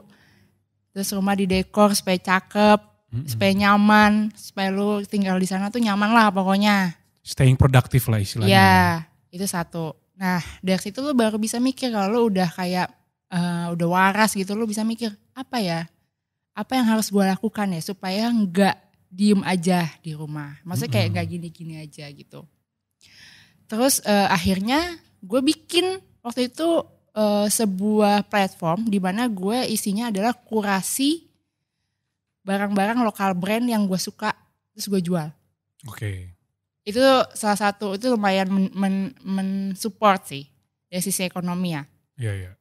terus rumah didekor supaya cakep, mm -hmm. supaya nyaman, supaya lu tinggal di sana tuh nyaman lah pokoknya. Staying produktif lah istilahnya. Iya. Yeah. Itu satu. Nah, dari situ lo baru bisa mikir kalau lo udah kayak uh, udah waras gitu lo bisa mikir apa ya? Apa yang harus gue lakukan ya supaya nggak diem aja di rumah. Maksudnya kayak nggak gini-gini aja gitu. Terus uh, akhirnya gue bikin waktu itu uh, sebuah platform di mana gue isinya adalah kurasi barang-barang lokal brand yang gue suka terus gue jual. Oke. Okay itu salah satu itu lumayan men, men, men support sih dari sisi ekonomi ya. Iya iya.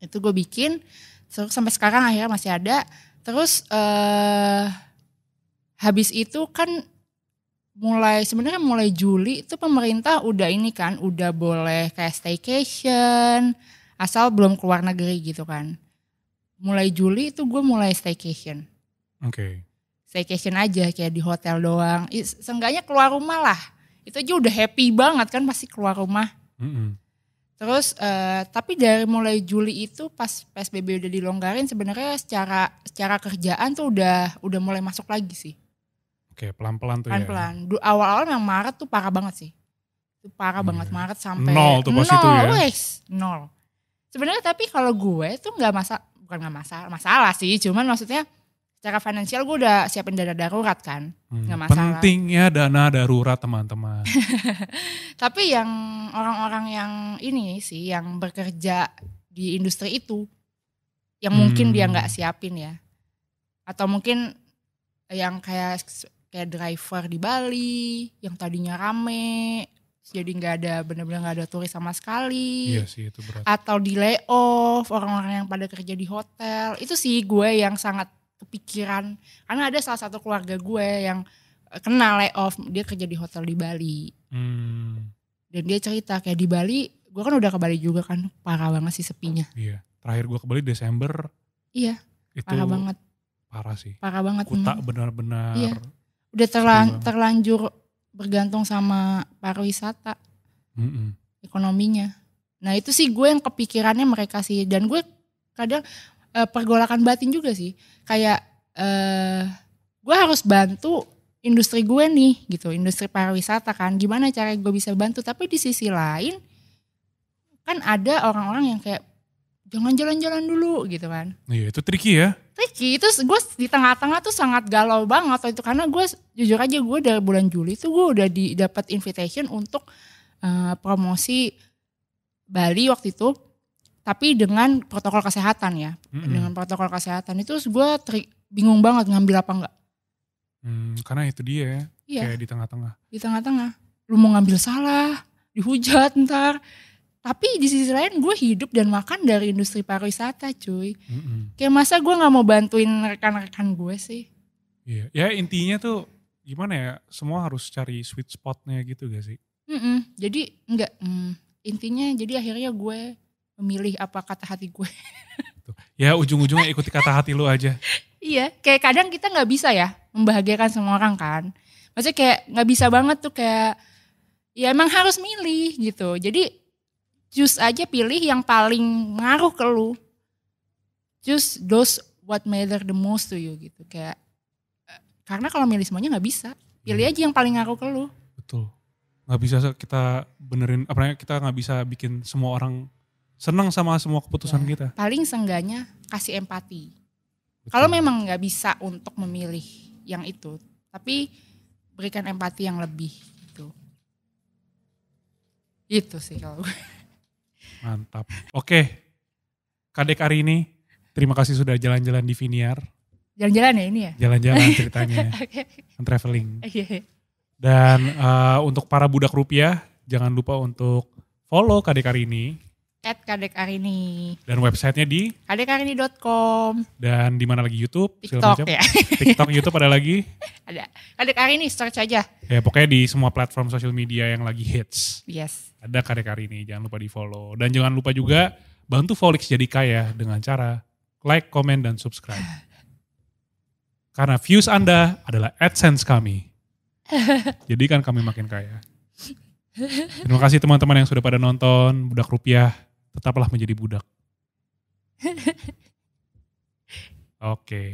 Itu gue bikin terus sampai sekarang akhirnya masih ada. Terus eh habis itu kan mulai sebenarnya mulai Juli itu pemerintah udah ini kan udah boleh kayak staycation asal belum keluar negeri gitu kan. Mulai Juli itu gue mulai staycation. Oke. Okay. Staycation aja kayak di hotel doang. Seenggaknya keluar rumah lah itu aja udah happy banget kan pasti keluar rumah mm -hmm. terus uh, tapi dari mulai Juli itu pas psbb udah dilonggarin sebenarnya secara secara kerjaan tuh udah udah mulai masuk lagi sih oke pelan pelan tuh pelan pelan ya. awal awal yang Maret tuh parah banget sih itu parah hmm. banget Maret sampai nol tuh pas nol, itu ya wes, nol sebenarnya tapi kalau gue tuh nggak masalah bukan nggak masalah masalah sih cuman maksudnya secara finansial gue udah siapin dana darurat kan hmm, nggak masalah penting ya dana darurat teman-teman (laughs) tapi yang orang-orang yang ini sih yang bekerja di industri itu yang mungkin dia nggak hmm. siapin ya atau mungkin yang kayak kayak driver di Bali yang tadinya rame jadi nggak ada bener-bener nggak ada turis sama sekali. Iya sih itu berat. Atau di layoff orang-orang yang pada kerja di hotel itu sih gue yang sangat kepikiran karena ada salah satu keluarga gue yang eh, kena layoff dia kerja di hotel di Bali hmm. dan dia cerita kayak di Bali gue kan udah ke Bali juga kan parah banget sih sepinya iya terakhir gue ke Bali Desember iya itu parah banget parah sih parah banget kuta hmm. benar-benar iya. udah terlan terlanjur bergantung sama pariwisata mm -mm. ekonominya nah itu sih gue yang kepikirannya mereka sih dan gue kadang uh, pergolakan batin juga sih kayak uh, eh, gue harus bantu industri gue nih gitu industri pariwisata kan gimana cara gue bisa bantu tapi di sisi lain kan ada orang-orang yang kayak jangan jalan-jalan dulu gitu kan iya itu tricky ya tricky itu gue di tengah-tengah tuh sangat galau banget waktu itu karena gue jujur aja gue dari bulan Juli tuh gue udah dapat invitation untuk uh, promosi Bali waktu itu tapi dengan protokol kesehatan ya mm-hmm. dengan protokol kesehatan itu gue teri- bingung banget ngambil apa enggak hmm, karena itu dia ya, iya. kayak di tengah-tengah di tengah-tengah lu mau ngambil salah dihujat ntar tapi di sisi lain gue hidup dan makan dari industri pariwisata cuy mm-hmm. kayak masa gue nggak mau bantuin rekan-rekan gue sih iya ya intinya tuh gimana ya semua harus cari sweet spotnya gitu gak sih mm-hmm. jadi enggak mm, intinya jadi akhirnya gue memilih apa kata hati gue. (laughs) ya ujung-ujungnya ikuti kata hati lu aja. iya, kayak kadang kita nggak bisa ya membahagiakan semua orang kan. Maksudnya kayak nggak bisa banget tuh kayak ya emang harus milih gitu. Jadi just aja pilih yang paling ngaruh ke lu. Just those what matter the most to you gitu kayak eh, karena kalau milih semuanya nggak bisa pilih hmm. aja yang paling ngaruh ke lu betul nggak bisa kita benerin apa namanya kita nggak bisa bikin semua orang senang sama semua keputusan ya. kita. Paling seenggaknya kasih empati. Kalau memang nggak bisa untuk memilih yang itu, tapi berikan empati yang lebih itu Itu sih kalau gue. Mantap. Oke. Kadek hari ini terima kasih sudah jalan-jalan di Viniar. Jalan-jalan ya ini ya? Jalan-jalan ceritanya. (laughs) okay. Traveling. Okay. Iya. Dan uh, untuk para budak rupiah, jangan lupa untuk follow Kadek hari ini at Kadek Arini. Dan websitenya di? kadekarini.com. Dan di mana lagi YouTube? TikTok ya. TikTok, YouTube ada lagi? (laughs) Ada. Kadek Arini, search aja. Ya pokoknya di semua platform sosial media yang lagi hits. Yes. Ada Kadek Arini, jangan lupa di follow. Dan jangan lupa juga bantu Folix jadi kaya dengan cara like, comment, dan subscribe. (sighs) Karena views Anda adalah AdSense kami. (laughs) Jadi kan kami makin kaya. Terima kasih teman-teman yang sudah pada nonton Budak Rupiah tetaplah menjadi budak. (laughs) Oke. Okay.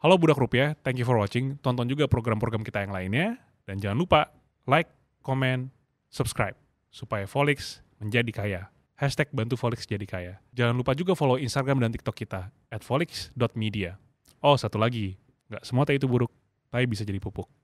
Halo Budak Rupiah, thank you for watching. Tonton juga program-program kita yang lainnya. Dan jangan lupa like, comment, subscribe. Supaya Folix menjadi kaya. Hashtag bantu Folix jadi kaya. Jangan lupa juga follow Instagram dan TikTok kita. At folix.media. Oh, satu lagi. Nggak semua teh itu buruk. tapi bisa jadi pupuk.